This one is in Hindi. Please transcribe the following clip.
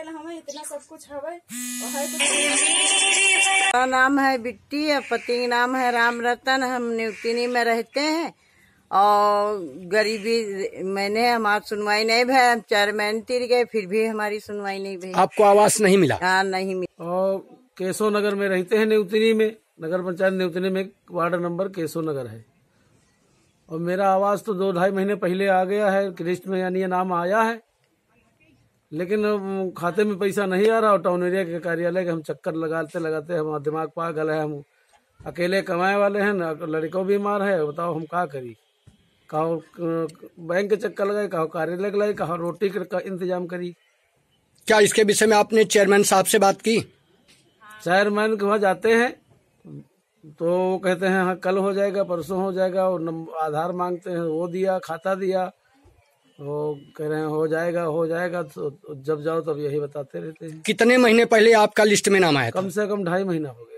इतना सब कुछ नाम है बिट्टी और पति नाम है राम रतन हम न्यूटिनी में रहते हैं और गरीबी मैंने हमारी सुनवाई नहीं भाई हम चार महीने तिर गए फिर भी हमारी सुनवाई नहीं भाई आपको आवास नहीं मिला हाँ नहीं मिला और केशव नगर में रहते हैं न्यूतिनी में नगर पंचायत न्यूतिनी में वार्ड नंबर केशव नगर है और मेरा आवाज तो दो ढाई महीने पहले आ गया है लिस्ट में यानी नाम आया है लेकिन खाते में पैसा नहीं आ रहा और टाउन एरिया के कार्यालय के हम चक्कर लगाते लगाते हमारा दिमाग पागल है हम अकेले कमाए वाले हैं ना लड़कों बीमार है बताओ हम क्या करी कहो बैंक के चक्कर लगाए कहो कार्यालय लगाए कहो रोटी का इंतजाम करी क्या इसके विषय में आपने चेयरमैन साहब से बात की चेयरमैन के वहाँ जाते हैं तो वो कहते हैं हाँ कल हो जाएगा परसों हो जाएगा और आधार मांगते हैं वो दिया खाता दिया वो कह रहे हैं हो जाएगा हो जाएगा तो जब जाओ तब यही बताते रहते हैं कितने महीने पहले आपका लिस्ट में नाम आया कम से कम ढाई महीना हो गया